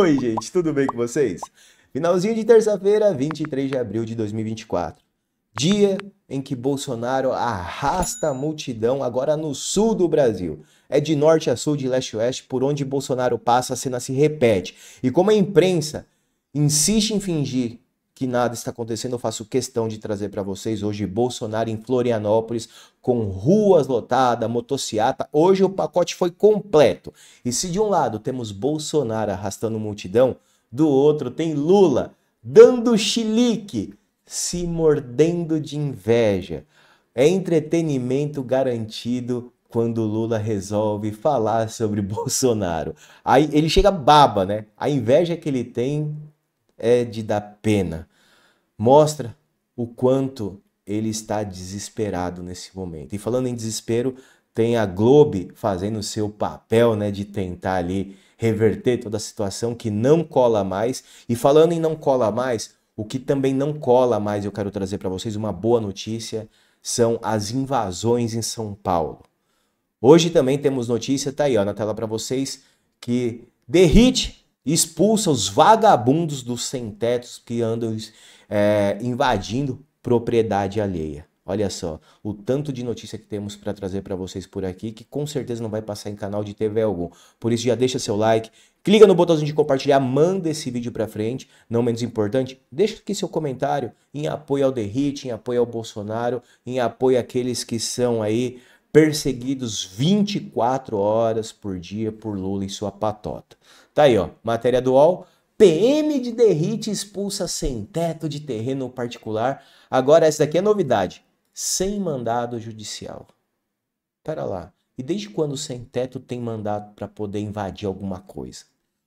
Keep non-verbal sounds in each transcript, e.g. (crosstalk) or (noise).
Oi, gente, tudo bem com vocês? Finalzinho de terça-feira, 23 de abril de 2024. Dia em que Bolsonaro arrasta a multidão agora no sul do Brasil. É de norte a sul, de leste a oeste, por onde Bolsonaro passa, a cena se repete. E como a imprensa insiste em fingir que nada está acontecendo, eu faço questão de trazer para vocês hoje Bolsonaro em Florianópolis, com ruas lotadas, motociata. Hoje o pacote foi completo. E se de um lado temos Bolsonaro arrastando multidão, do outro tem Lula dando chilique, se mordendo de inveja. É entretenimento garantido quando Lula resolve falar sobre (laughs) Bolsonaro. Aí ele chega baba, né? A inveja que ele tem é de dar pena mostra o quanto ele está desesperado nesse momento. E falando em desespero, tem a Globe fazendo o seu papel, né, de tentar ali reverter toda a situação que não cola mais. E falando em não cola mais, o que também não cola mais, eu quero trazer para vocês uma boa notícia, são as invasões em São Paulo. Hoje também temos notícia, tá aí ó, na tela para vocês, que derrite expulsa os vagabundos dos sem-tetos que andam é, invadindo propriedade alheia. Olha só, o tanto de notícia que temos para trazer para vocês por aqui, que com certeza não vai passar em canal de TV algum. Por isso já deixa seu like, clica no botãozinho de compartilhar, manda esse vídeo para frente, não menos importante, deixa aqui seu comentário em apoio ao Derrite, em apoio ao Bolsonaro, em apoio àqueles que são aí perseguidos 24 horas por dia por Lula e sua patota. Tá aí, ó, matéria do UOL, PM de Derrite expulsa sem teto de terreno particular. Agora, essa daqui é novidade. Sem mandado judicial. Pera lá. E desde quando o sem teto tem mandado para poder invadir alguma coisa?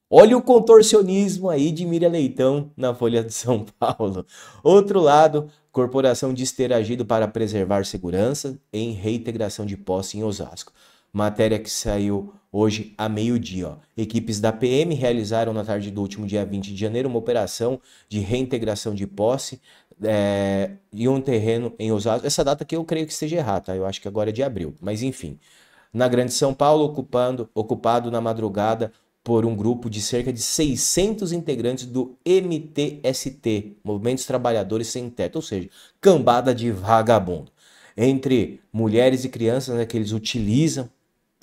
Olha o contorcionismo aí de Miriam Leitão na Folha de São (laughs) Paulo. Outro lado, corporação diz ter agido para preservar segurança em reintegração de posse em Osasco. Matéria que saiu hoje a meio-dia. Equipes da PM realizaram na tarde do último dia 20 de janeiro uma operação de reintegração de posse é, um terreno em Osasco. Essa data que eu creio que esteja errada, tá? eu acho que agora é de abril, mas enfim. Na Grande São Paulo, ocupando, ocupado na madrugada por um grupo de cerca de 600 integrantes do MTST, Movimentos Trabalhadores Sem Teto, ou seja, cambada de vagabundo. Entre mulheres e crianças né, que eles utilizam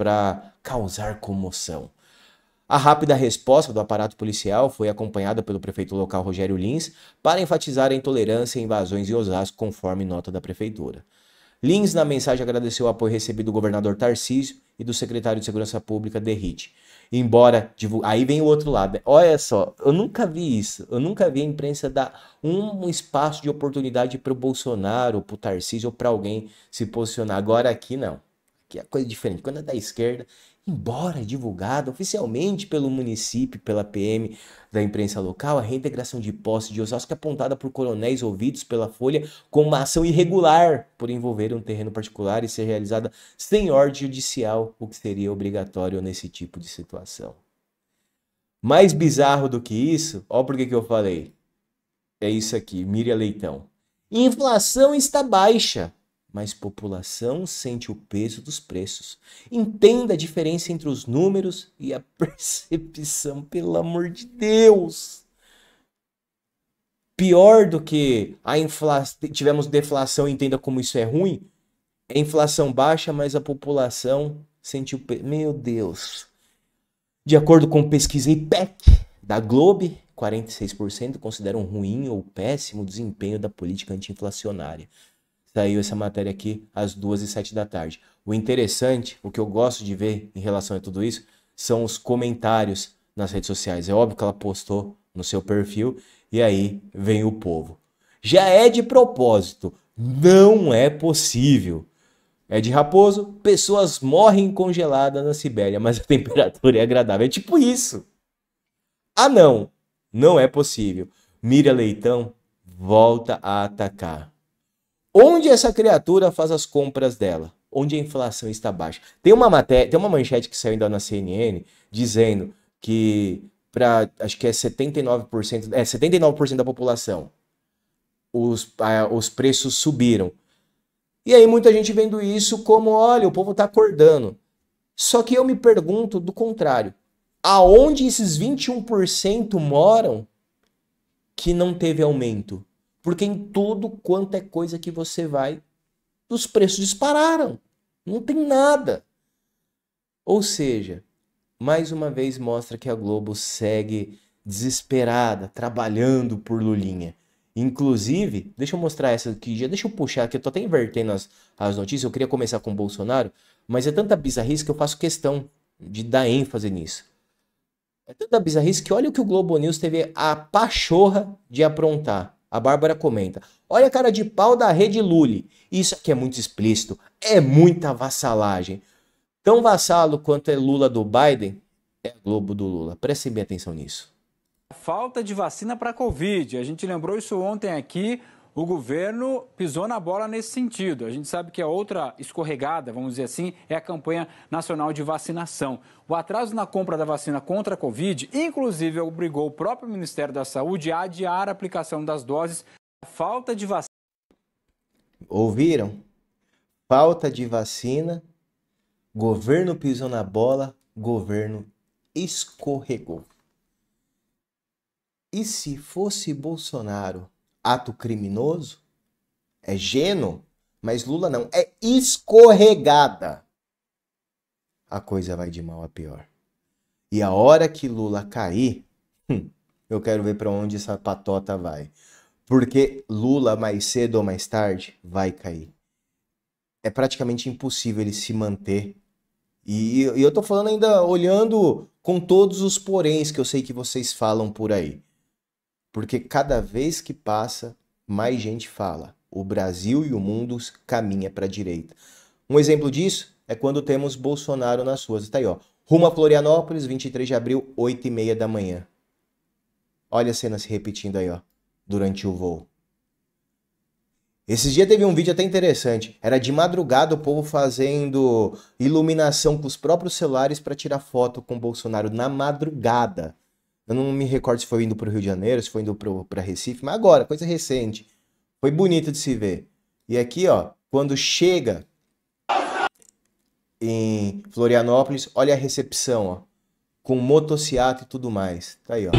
para causar comoção. A rápida resposta do aparato policial foi acompanhada pelo prefeito local Rogério Lins para enfatizar a intolerância e invasões em Osasco, conforme nota da prefeitura. Lins, na mensagem, agradeceu o apoio recebido do governador Tarcísio e do secretário de Segurança Pública, Derrite. Embora. Divul... Aí vem o outro lado. Olha só, eu nunca vi isso. Eu nunca vi a imprensa dar um espaço de oportunidade para o Bolsonaro, para o Tarcísio ou para alguém se posicionar. Agora aqui não que é coisa diferente. Quando é da esquerda, embora divulgada oficialmente pelo município, pela PM da imprensa local, a reintegração de posse de Osasco é apontada por coronéis ouvidos pela Folha como uma ação irregular por envolver um terreno particular e ser realizada sem ordem judicial, o que seria obrigatório nesse tipo de situação. Mais bizarro do que isso, ó por que eu falei. É isso aqui, Miriam Leitão. Inflação está baixa, mas população sente o peso dos preços. Entenda a diferença entre os números e a (laughs) percepção, pelo amor de Deus! Pior do que a infla tivemos deflação, entenda como isso é ruim. É inflação baixa, mas a população o peso. Meu Deus! De acordo com pesquisa IPEC da Globe, 46% consideram ruim ou péssimo o desempenho da política antiinflacionária saiu essa matéria aqui às 2 e sete da tarde. O interessante, o que eu gosto de ver em relação a tudo isso, são os comentários nas redes sociais. É óbvio que ela postou no seu perfil e aí vem o povo. Já é de propósito, não é possível. É de Raposo, pessoas morrem congeladas na Sibéria, mas a (laughs) temperatura é agradável. É tipo isso. Ah, não, não é possível. Mira Leitão volta a atacar. Onde essa criatura faz as compras dela? Onde a inflação está baixa? Tem uma matéria, tem uma manchete que saiu ainda na CNN dizendo que para acho que é 79%, é 79% da população. Os, ah, os preços subiram. E aí muita gente vendo isso como, olha, o povo está acordando. Só que eu me pergunto do contrário. Aonde esses 21% moram que não teve aumento? Porque em tudo quanto é coisa que você vai, os preços dispararam. Não tem nada. Ou seja, mais uma vez mostra que a Globo segue desesperada, trabalhando por Lulinha. Inclusive, deixa eu mostrar essa aqui, já deixa eu puxar aqui, eu tô até invertendo as, as notícias, eu queria começar com o Bolsonaro, mas é tanta bizarrice que eu faço questão de dar ênfase nisso. É tanta bizarrice que olha o que o Globo News teve a pachorra de aprontar. A Bárbara comenta: Olha a cara de pau da rede Lully. Isso aqui é muito explícito. É muita vassalagem. Tão vassalo quanto é Lula do Biden, é Globo do Lula. Prestem bem atenção nisso. Falta de vacina para Covid. A gente lembrou isso ontem aqui o governo pisou na bola nesse sentido. A gente sabe que a outra escorregada, vamos dizer assim, é a campanha nacional de vacinação. O atraso na compra da vacina contra a Covid, inclusive, obrigou o próprio Ministério da Saúde a adiar a aplicação das doses. A falta de vacina. Ouviram? Falta de vacina, governo pisou na bola, governo escorregou. E se fosse Bolsonaro ato criminoso? É gênio? Mas Lula não, é escorregada. A coisa vai de mal a pior. E a hora que Lula cair, hum, eu quero ver para onde essa patota vai. Porque Lula, mais cedo ou mais tarde, vai cair. É praticamente impossível ele se manter. E, e eu tô falando ainda olhando com todos os poréns que eu sei que vocês falam por aí porque cada vez que passa, mais gente fala. O Brasil e o mundo caminha para a direita. Um exemplo disso é quando temos Bolsonaro nas ruas. Está aí, ó. Rumo a Florianópolis, 23 de abril, 8 e meia da manhã. Olha a cena se repetindo aí, ó. Durante o voo. Esses dias teve um vídeo até interessante. Era de madrugada o povo fazendo iluminação com os próprios celulares para tirar foto com Bolsonaro na madrugada. Eu não me recordo se foi indo para o Rio de Janeiro, se foi indo para Recife, mas agora, coisa recente. Foi bonito de se ver. E aqui, ó, quando chega em Florianópolis, olha a recepção, ó, com motociata e tudo mais. Tá aí, ó.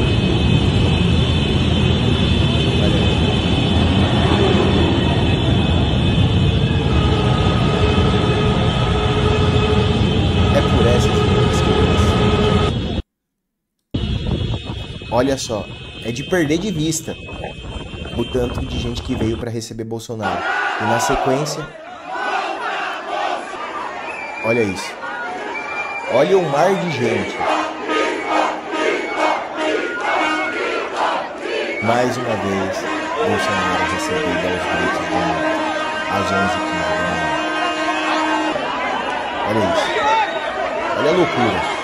Olha só, é de perder de vista o tanto de gente que veio para receber Bolsonaro. E na sequência. Olha isso. Olha o mar de gente. Mais uma vez, Bolsonaro recebeu aos gritos de às 11h15 da manhã. Olha isso. Olha a loucura.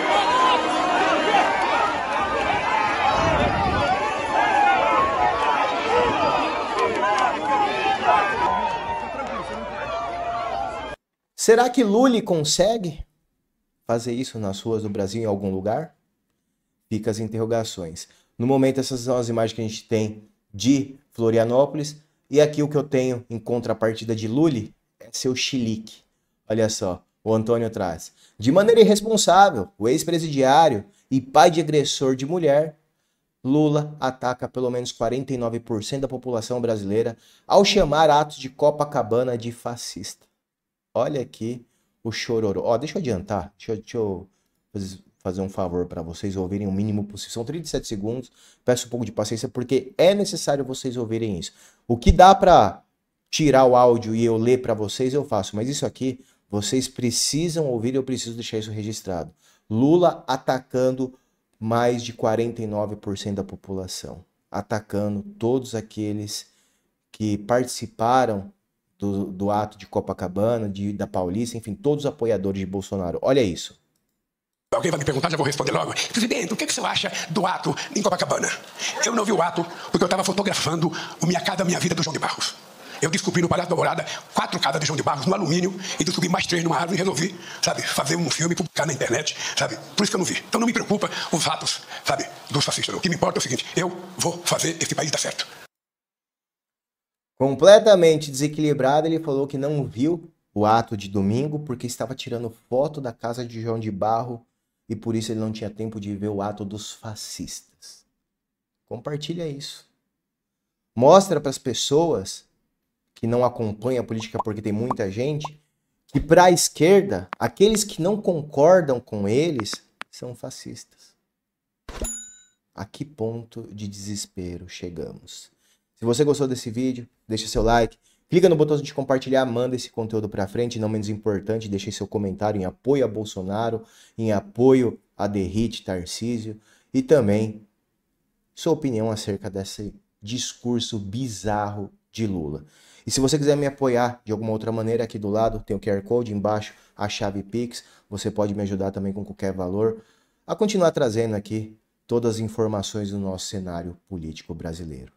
Será que Lully consegue fazer isso nas ruas do Brasil em algum lugar? Fica as interrogações. No momento, essas são as imagens que a gente tem de Florianópolis. E aqui o que eu tenho em contrapartida de Lully é seu xilique. Olha só, o Antônio traz. De maneira irresponsável, o ex-presidiário e pai de agressor de mulher, Lula ataca pelo menos 49% da população brasileira ao chamar atos de Copacabana de fascista. Olha aqui o chororô. Ó, deixa eu adiantar. Deixa, deixa eu fazer um favor para vocês ouvirem o mínimo possível. São 37 segundos. Peço um pouco de paciência porque é necessário vocês ouvirem isso. O que dá para tirar o áudio e eu ler para vocês, eu faço. Mas isso aqui, vocês precisam ouvir eu preciso deixar isso registrado. Lula atacando mais de 49% da população. Atacando todos aqueles que participaram do, do ato de Copacabana, de, da Paulista, enfim, todos os apoiadores de Bolsonaro. Olha isso. Alguém vai me perguntar, já vou responder logo. Presidente, o que, é que você acha do ato em Copacabana? Eu não vi o ato porque eu estava fotografando o Minha Casa Minha Vida do João de Barros. Eu descobri no Palácio da Morada quatro casas de João de Barros no alumínio e descobri mais três numa árvore e resolvi, sabe, fazer um filme e publicar na internet, sabe? Por isso que eu não vi. Então não me preocupa os atos, sabe, dos fascistas. O que me importa é o seguinte: eu vou fazer esse país dar certo completamente desequilibrado, ele falou que não viu o ato de domingo porque estava tirando foto da casa de João de Barro e por isso ele não tinha tempo de ver o ato dos fascistas. Compartilha isso. Mostra para as pessoas que não acompanham a política porque tem muita gente que para a esquerda, aqueles que não concordam com eles são fascistas. A que ponto de desespero chegamos? Se você gostou desse vídeo, deixa seu like, clica no botão de compartilhar, manda esse conteúdo para frente, não menos importante, deixe seu comentário em apoio a Bolsonaro, em apoio a Derrite, Tarcísio e também sua opinião acerca desse discurso bizarro de Lula. E se você quiser me apoiar de alguma outra maneira, aqui do lado tem o QR Code, embaixo a chave Pix. Você pode me ajudar também com qualquer valor a continuar trazendo aqui todas as informações do nosso cenário político brasileiro.